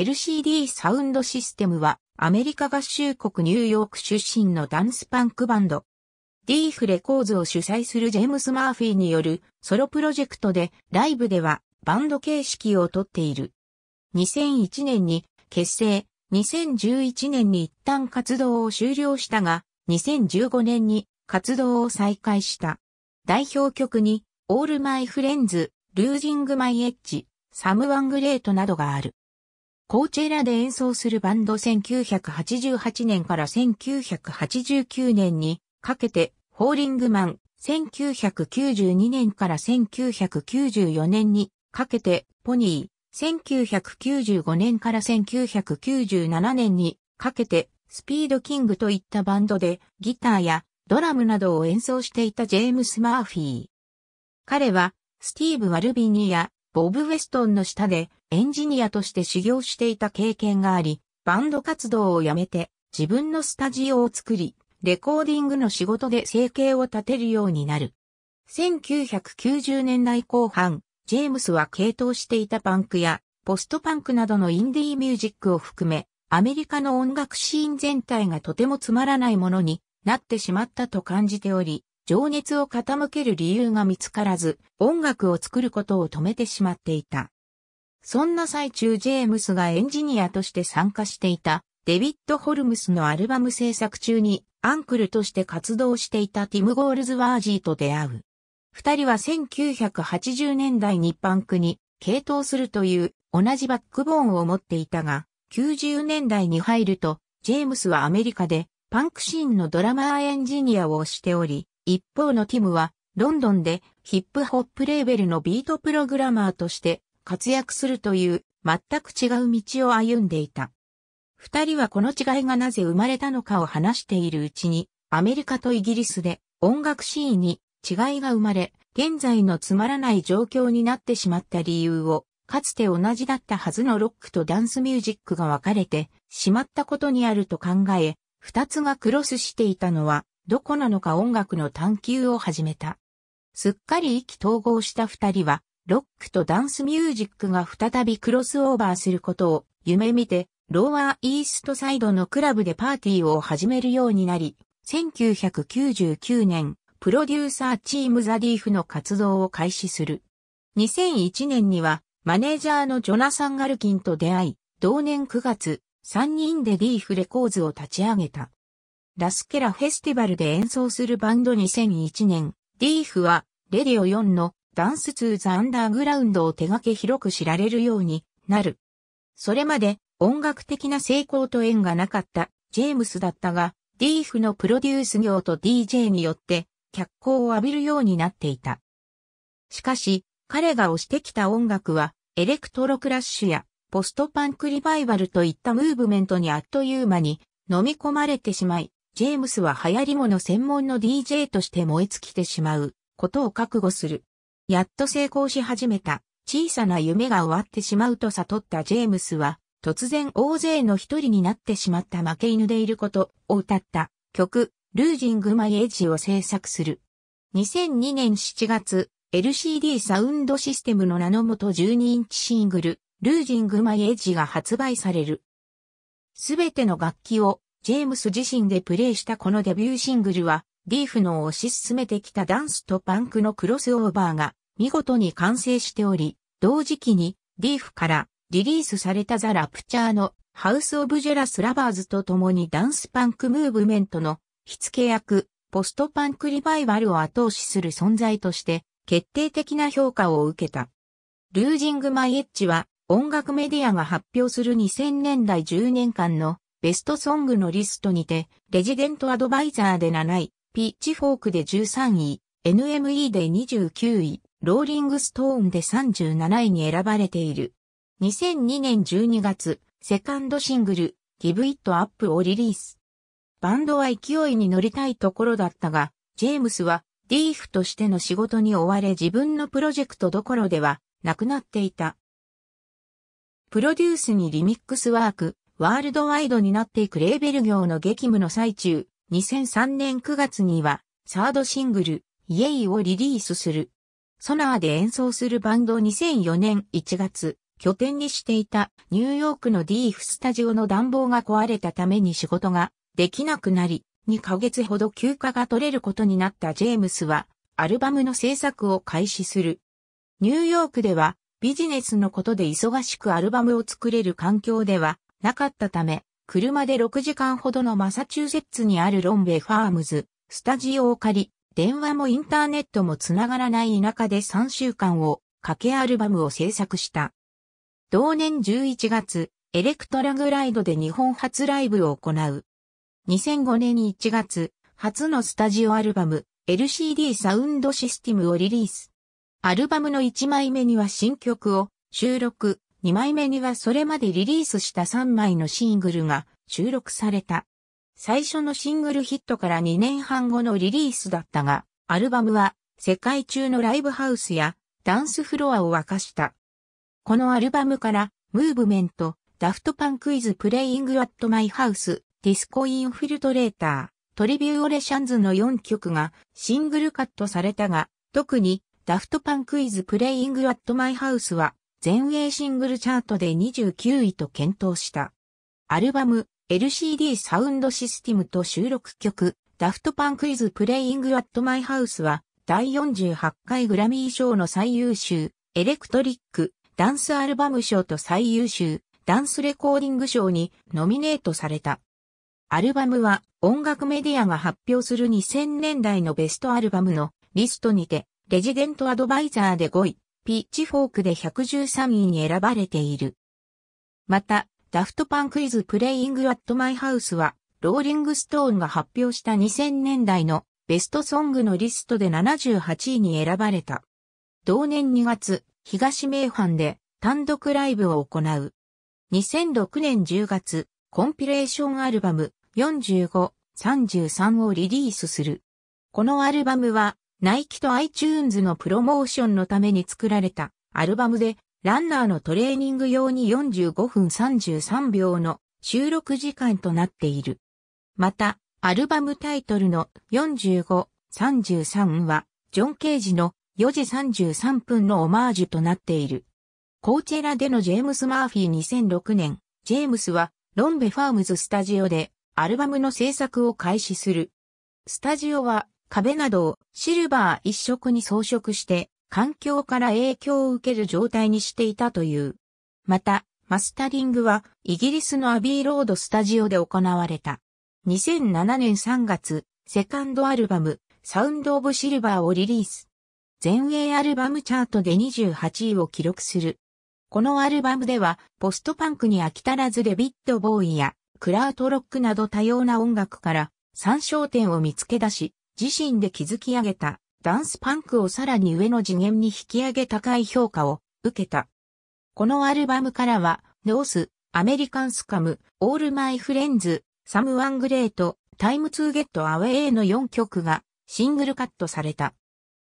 LCD サウンドシステムはアメリカ合衆国ニューヨーク出身のダンスパンクバンド。ディーフレコーズを主催するジェームス・マーフィーによるソロプロジェクトでライブではバンド形式をとっている。2001年に結成、2011年に一旦活動を終了したが、2015年に活動を再開した。代表曲に、オールマイフレンズ、ルージングマイエッジ、サムワングレートなどがある。コーチェラで演奏するバンド1988年から1989年にかけて、ホーリングマン、1992年から1994年にかけて、ポニー、1995年から1997年にかけて、スピードキングといったバンドでギターやドラムなどを演奏していたジェームス・マーフィー。彼はスティーブ・ワルビニやボブ・ウェストンの下でエンジニアとして修行していた経験があり、バンド活動をやめて自分のスタジオを作り、レコーディングの仕事で生計を立てるようになる。1990年代後半、ジェームスは傾倒していたパンクやポストパンクなどのインディーミュージックを含め、アメリカの音楽シーン全体がとてもつまらないものになってしまったと感じており、情熱を傾ける理由が見つからず、音楽を作ることを止めてしまっていた。そんな最中ジェームスがエンジニアとして参加していたデビッド・ホルムスのアルバム制作中にアンクルとして活動していたティム・ゴールズワージーと出会う。二人は1980年代にパンクに傾倒するという同じバックボーンを持っていたが、90年代に入ると、ジェームスはアメリカでパンクシーンのドラマーエンジニアをしており、一方のティムはロンドンでヒップホップレーベルのビートプログラマーとして活躍するという全く違う道を歩んでいた。二人はこの違いがなぜ生まれたのかを話しているうちに、アメリカとイギリスで音楽シーンに違いが生まれ、現在のつまらない状況になってしまった理由を、かつて同じだったはずのロックとダンスミュージックが分かれてしまったことにあると考え、二つがクロスしていたのは、どこなのか音楽の探求を始めた。すっかり意気投合した二人は、ロックとダンスミュージックが再びクロスオーバーすることを夢見て、ローワーイーストサイドのクラブでパーティーを始めるようになり、1999年、プロデューサーチームザディーフの活動を開始する。2001年には、マネージャーのジョナサン・ガルキンと出会い、同年9月、3人でディーフレコーズを立ち上げた。ラスケラフェスティバルで演奏するバンド2001年、ディーフは、レディオ4のダンスツーザアンダーグラウンドを手掛け広く知られるようになる。それまで音楽的な成功と縁がなかったジェームスだったが、ディーフのプロデュース業と DJ によって脚光を浴びるようになっていた。しかし、彼が推してきた音楽は、エレクトロクラッシュやポストパンクリバイバルといったムーブメントにあっという間に飲み込まれてしまい、ジェームスは流行り物専門の DJ として燃え尽きてしまうことを覚悟する。やっと成功し始めた、小さな夢が終わってしまうと悟ったジェームスは、突然大勢の一人になってしまった負け犬でいることを歌った曲、ルージング・マイ・エッジを制作する。2002年7月、LCD サウンドシステムの名のもと12インチシングル、ルージング・マイ・エッジが発売される。すべての楽器をジェームス自身でプレイしたこのデビューシングルは、ディーフの推し進めてきたダンスとパンクのクロスオーバーが見事に完成しており、同時期にリーフからリリースされたザ・ラプチャーのハウス・オブ・ジェラス・ラバーズと共にダンスパンクムーブメントの火付け役、ポストパンクリバイバルを後押しする存在として決定的な評価を受けた。ルージング・マイ・エッジは音楽メディアが発表する2000年代10年間のベストソングのリストにて、レジデントアドバイザーで7位、ピッチフォークで13位、NME で29位、ローリングストーンで37位に選ばれている。2002年12月、セカンドシングル、Give It Up をリリース。バンドは勢いに乗りたいところだったが、ジェームスはディーフとしての仕事に追われ自分のプロジェクトどころではなくなっていた。プロデュースにリミックスワーク、ワールドワイドになっていくレーベル業の激務の最中、2003年9月には、サードシングル、イエイをリリースする。ソナーで演奏するバンドを2004年1月、拠点にしていたニューヨークのディーフスタジオの暖房が壊れたために仕事ができなくなり、2ヶ月ほど休暇が取れることになったジェームスは、アルバムの制作を開始する。ニューヨークでは、ビジネスのことで忙しくアルバムを作れる環境ではなかったため、車で6時間ほどのマサチューセッツにあるロンベイファームズ、スタジオを借り、電話もインターネットもつながらない田舎で3週間をかけアルバムを制作した。同年11月、エレクトラグライドで日本初ライブを行う。2005年1月、初のスタジオアルバム、LCD サウンドシステムをリリース。アルバムの1枚目には新曲を収録、2枚目にはそれまでリリースした3枚のシングルが収録された。最初のシングルヒットから2年半後のリリースだったが、アルバムは世界中のライブハウスやダンスフロアを沸かした。このアルバムから、ムーブメント、ダフトパンクイズプレイングアットマイハウス、ディスコインフィルトレーター、トリビューオレシャンズの4曲がシングルカットされたが、特にダフトパンクイズプレイングアットマイハウスは全英シングルチャートで29位と検討した。アルバム LCD サウンドシステムと収録曲、ダフトパンクイズプレイングアットマイハウスは、第48回グラミー賞の最優秀、エレクトリック、ダンスアルバム賞と最優秀、ダンスレコーディング賞にノミネートされた。アルバムは音楽メディアが発表する2000年代のベストアルバムのリストにて、レジデントアドバイザーで5位、ピッチフォークで113位に選ばれている。また、ダフトパンクイズプレイングアットマイハウスは、ローリングストーンが発表した2000年代のベストソングのリストで78位に選ばれた。同年2月、東名阪で単独ライブを行う。2006年10月、コンピレーションアルバム45、33をリリースする。このアルバムは、ナイキと iTunes のプロモーションのために作られたアルバムで、ランナーのトレーニング用に45分33秒の収録時間となっている。また、アルバムタイトルの45、33は、ジョン・ケージの4時33分のオマージュとなっている。コーチェラでのジェームス・マーフィー2006年、ジェームスはロンベファームズスタジオでアルバムの制作を開始する。スタジオは壁などをシルバー一色に装飾して環境から影響を受ける状態にしていたという。また、マスタリングはイギリスのアビーロードスタジオで行われた。2007年3月、セカンドアルバム、サウンド・オブ・シルバーをリリース。全英アルバムチャートで28位を記録する。このアルバムでは、ポストパンクに飽き足らずレビット・ボーイや、クラート・ロックなど多様な音楽から、参照点を見つけ出し、自身で築き上げたダンスパンクをさらに上の次元に引き上げ高い評価を受けた。このアルバムからは、ノース、アメリカンスカム、オールマイフレンズ、サムワングレート、タイムツーゲットアウェイの4曲がシングルカットされた。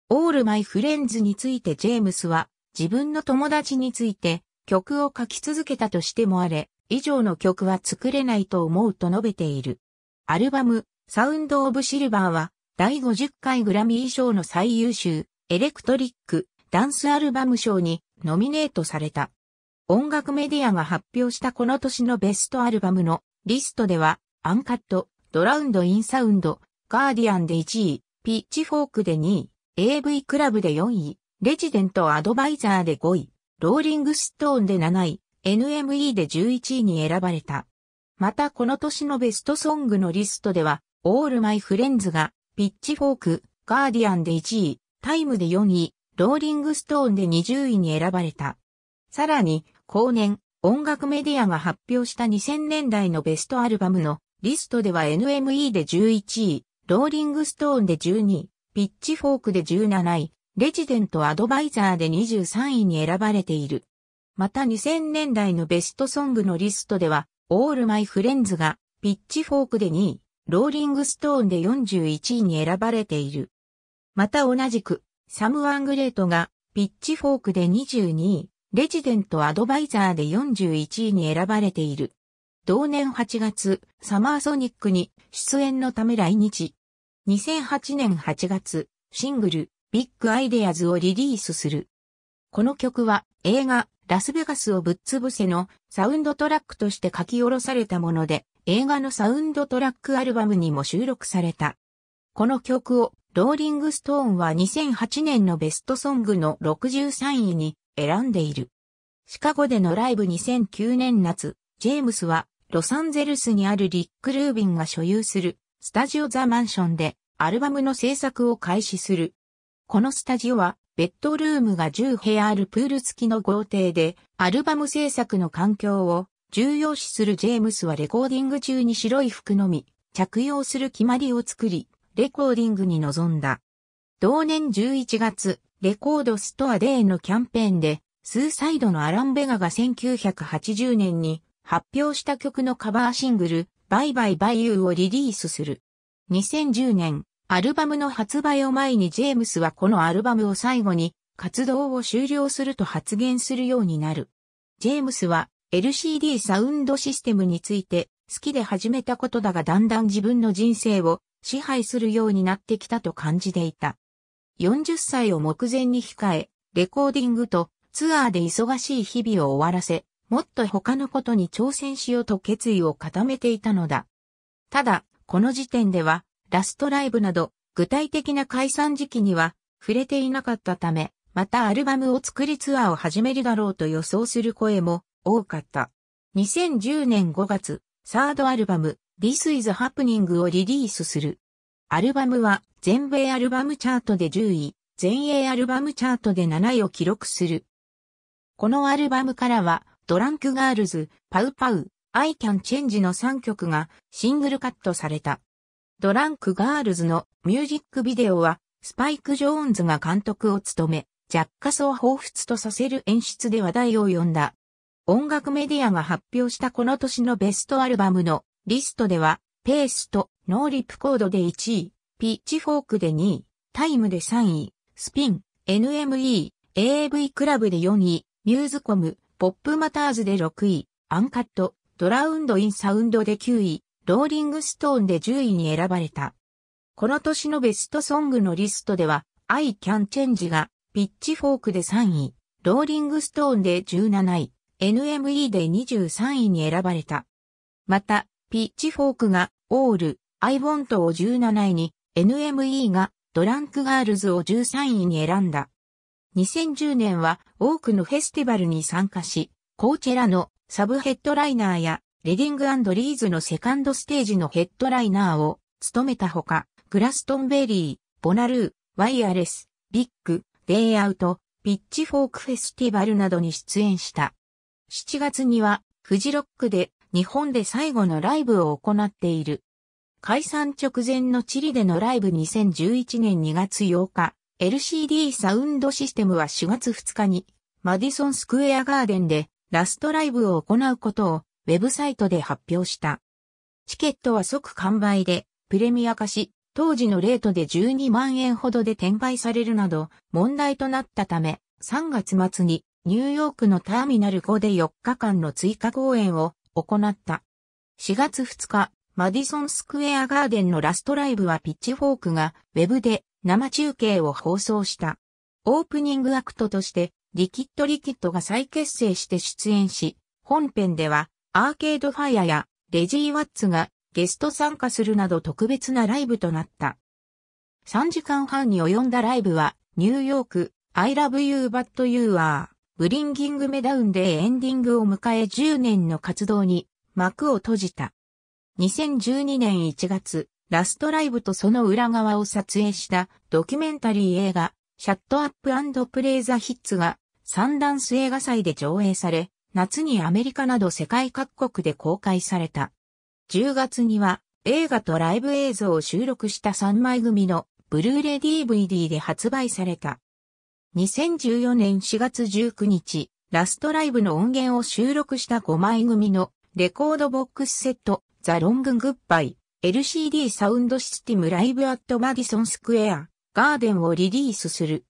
オールマイフレンズについてジェームスは自分の友達について曲を書き続けたとしてもあれ、以上の曲は作れないと思うと述べている。アルバム、サウンド・オブ・シルバーは第50回グラミー賞の最優秀、エレクトリック、ダンスアルバム賞にノミネートされた。音楽メディアが発表したこの年のベストアルバムのリストでは、アンカット、ドラウンドインサウンド、ガーディアンで1位、ピッチフォークで2位、AV クラブで4位、レジデントアドバイザーで5位、ローリングストーンで7位、NME で11位に選ばれた。またこの年のベストソングのリストでは、オールマイフレンズがピッチフォーク、ガーディアンで1位、タイムで4位、ローリングストーンで20位に選ばれた。さらに、後年、音楽メディアが発表した2000年代のベストアルバムのリストでは NME で11位、ローリングストーンで12位、ピッチフォークで17位、レジデントアドバイザーで23位に選ばれている。また2000年代のベストソングのリストでは、オールマイフレンズがピッチフォークで2位、ローリングストーンで41位に選ばれている。また同じく、サム・アングレートが、ピッチフォークで22位、レジデント・アドバイザーで41位に選ばれている。同年8月、サマーソニックに出演のため来日。2008年8月、シングル、ビッグアイデアズをリリースする。この曲は映画、ラスベガスをぶっ潰せのサウンドトラックとして書き下ろされたもので、映画のサウンドトラックアルバムにも収録された。この曲をローリングストーンは2008年のベストソングの63位に選んでいる。シカゴでのライブ2009年夏、ジェームスはロサンゼルスにあるリック・ルービンが所有するスタジオザ・マンションでアルバムの制作を開始する。このスタジオはベッドルームが10部屋あるプール付きの豪邸でアルバム制作の環境を重要視するジェームスはレコーディング中に白い服のみ、着用する決まりを作り、レコーディングに臨んだ。同年11月、レコードストアデーのキャンペーンで、スーサイドのアラン・ベガが1980年に発表した曲のカバーシングル、バイバイバイユーをリリースする。2010年、アルバムの発売を前にジェームスはこのアルバムを最後に活動を終了すると発言するようになる。ジェームスは LCD サウンドシステムについて好きで始めたことだがだんだん自分の人生を支配するようになってきたと感じていた。40歳を目前に控え、レコーディングとツアーで忙しい日々を終わらせ、もっと他のことに挑戦しようと決意を固めていたのだ。ただ、この時点では、ラストライブなど、具体的な解散時期には触れていなかったため、またアルバムを作りツアーを始めるだろうと予想する声も多かった。2010年5月、サードアルバム、This is Happening をリリースする。アルバムは全米アルバムチャートで10位、全英アルバムチャートで7位を記録する。このアルバムからは、ドランクガールズ、パウパウ、I Can Change の3曲がシングルカットされた。ドランクガールズのミュージックビデオは、スパイク・ジョーンズが監督を務め、若スを彷彿とさせる演出で話題を呼んだ。音楽メディアが発表したこの年のベストアルバムのリストでは、ペースト、ノーリップコードで1位、ピッチフォークで2位、タイムで3位、スピン、NME、AV クラブで4位、ミューズコム、ポップマターズで6位、アンカット、ドラウンドインサウンドで9位、ローリングストーンで10位に選ばれた。この年のベストソングのリストでは、I Can Change がピッチフォークで3位、ローリングストーンで17位、NME で23位に選ばれた。また、ピッチフォークがオール、アイボントを17位に、NME がドランクガールズを13位に選んだ。2010年は多くのフェスティバルに参加し、コーチェラのサブヘッドライナーやレディングリーズのセカンドステージのヘッドライナーを務めたほか、グラストンベリー、ボナルー、ワイヤレス、ビッグ、レイアウト、ピッチフォークフェスティバルなどに出演した。7月には、フジロックで日本で最後のライブを行っている。解散直前のチリでのライブ2011年2月8日、LCD サウンドシステムは4月2日に、マディソンスクエアガーデンでラストライブを行うことをウェブサイトで発表した。チケットは即完売で、プレミア化し、当時のレートで12万円ほどで転売されるなど問題となったため、3月末にニューヨークのターミナル5で4日間の追加公演を行った。4月2日、マディソンスクエアガーデンのラストライブはピッチフォークがウェブで生中継を放送した。オープニングアクトとしてリキッドリキッドが再結成して出演し、本編ではアーケードファイアやレジー・ワッツがゲスト参加するなど特別なライブとなった。3時間半に及んだライブはニューヨーク、I love you but you are ブリンギングメダウンでエンディングを迎え10年の活動に幕を閉じた。2012年1月、ラストライブとその裏側を撮影したドキュメンタリー映画、シャットアッププレイザヒッツがサンダンス映画祭で上映され、夏にアメリカなど世界各国で公開された。10月には映画とライブ映像を収録した3枚組のブルーレイ DVD で発売された。2014年4月19日、ラストライブの音源を収録した5枚組のレコードボックスセット、ザ・ロング・グッバイ、LCD サウンドシステムライブアットマディソンスクエア、ガーデンをリリースする。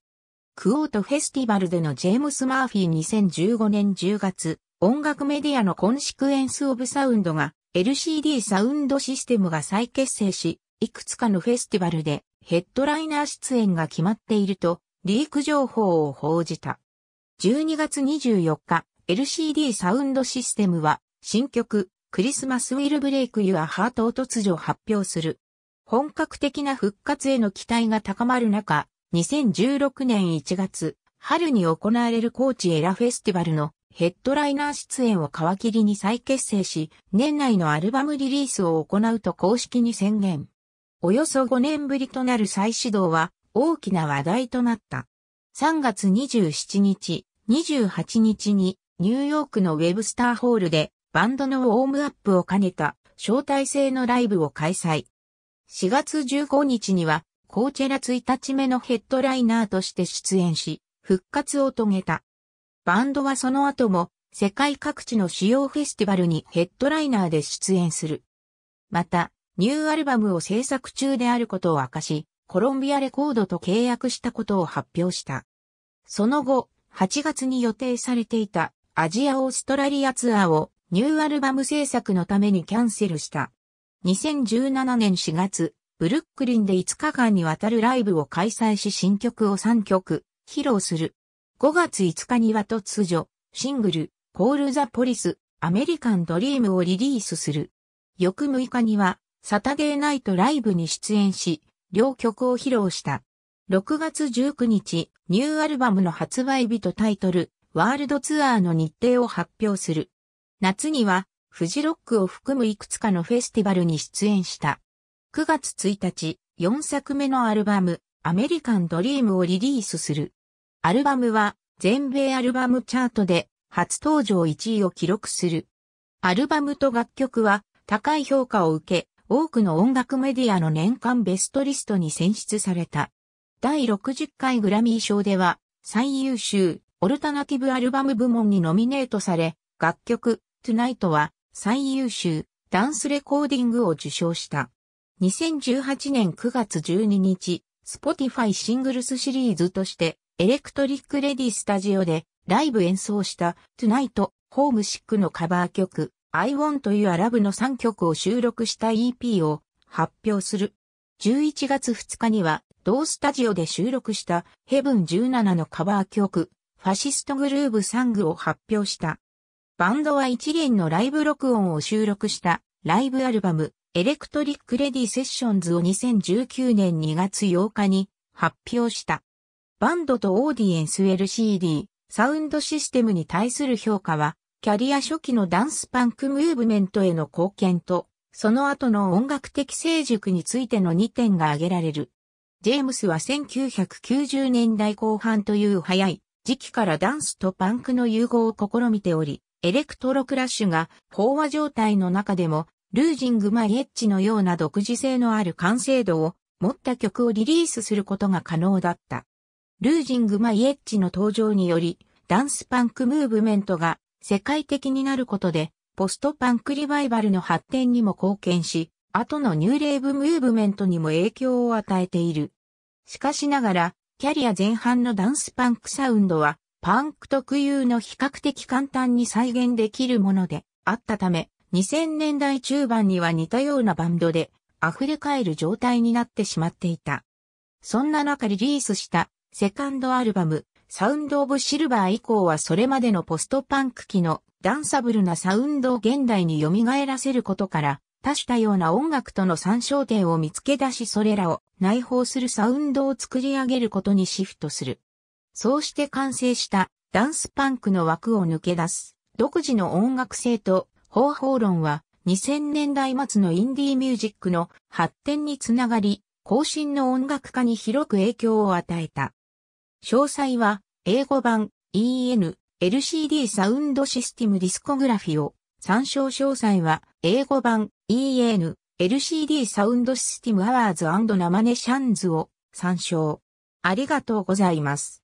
クオートフェスティバルでのジェームス・マーフィー2015年10月、音楽メディアのコンシクエンス・オブ・サウンドが LCD サウンドシステムが再結成し、いくつかのフェスティバルでヘッドライナー出演が決まっているとリーク情報を報じた。12月24日、LCD サウンドシステムは、新曲、クリスマスウィルブレイクユアハートを突如発表する。本格的な復活への期待が高まる中、2016年1月、春に行われるコーチエラフェスティバルのヘッドライナー出演を皮切りに再結成し、年内のアルバムリリースを行うと公式に宣言。およそ5年ぶりとなる再始動は、大きな話題となった。3月27日、28日にニューヨークのウェブスターホールでバンドのウォームアップを兼ねた招待制のライブを開催。4月15日にはコーチェラ1日目のヘッドライナーとして出演し、復活を遂げた。バンドはその後も世界各地の主要フェスティバルにヘッドライナーで出演する。また、ニューアルバムを制作中であることを明かし、コロンビアレコードと契約したことを発表した。その後、8月に予定されていたアジアオーストラリアツアーをニューアルバム制作のためにキャンセルした。2017年4月、ブルックリンで5日間にわたるライブを開催し新曲を3曲披露する。5月5日には突如、シングル、コールザポリス、アメリカンドリームをリリースする。翌6日には、サタデーナイトライブに出演し、両曲を披露した。6月19日、ニューアルバムの発売日とタイトル、ワールドツアーの日程を発表する。夏には、フジロックを含むいくつかのフェスティバルに出演した。9月1日、4作目のアルバム、アメリカンドリームをリリースする。アルバムは、全米アルバムチャートで、初登場1位を記録する。アルバムと楽曲は、高い評価を受け、多くの音楽メディアの年間ベストリストに選出された。第60回グラミー賞では、最優秀、オルタナティブアルバム部門にノミネートされ、楽曲、トゥナイトは、最優秀、ダンスレコーディングを受賞した。2018年9月12日、Spotify シングルスシリーズとして、エレクトリックレディスタジオで、ライブ演奏した、トゥナイト、ホームシックのカバー曲、I Want というアラブの3曲を収録した EP を発表する。11月2日には同スタジオで収録したヘブン17のカバー曲ファシストグルーブサングを発表した。バンドは一連のライブ録音を収録したライブアルバムエレクトリック・レディ・セッションズを2019年2月8日に発表した。バンドとオーディエンス LCD、サウンドシステムに対する評価はキャリア初期のダンスパンクムーブメントへの貢献と、その後の音楽的成熟についての2点が挙げられる。ジェームスは1990年代後半という早い時期からダンスとパンクの融合を試みており、エレクトロクラッシュが飽和状態の中でも、ルージング・マイ・エッジのような独自性のある完成度を持った曲をリリースすることが可能だった。ルージング・マイ・エッジの登場により、ダンスパンクムーブメントが世界的になることで、ポストパンクリバイバルの発展にも貢献し、後のニューレーブムーブメントにも影響を与えている。しかしながら、キャリア前半のダンスパンクサウンドは、パンク特有の比較的簡単に再現できるものであったため、2000年代中盤には似たようなバンドで溢れ返る状態になってしまっていた。そんな中リリースしたセカンドアルバムサウンド・オブ・シルバー以降はそれまでのポストパンク期のダンサブルなサウンドを現代に蘇らせることから、多種多様な音楽との参照点を見つけ出しそれらを内包するサウンドを作り上げることにシフトする。そうして完成したダンスパンクの枠を抜け出す独自の音楽性と方法論は2000年代末のインディーミュージックの発展につながり、後進の音楽家に広く影響を与えた。詳細は、英語版 EN LCD サウンドシステムディスコグラフィを、参照詳細は、英語版 EN LCD サウンドシステムアワーズ生ネシャンズを参照。ありがとうございます。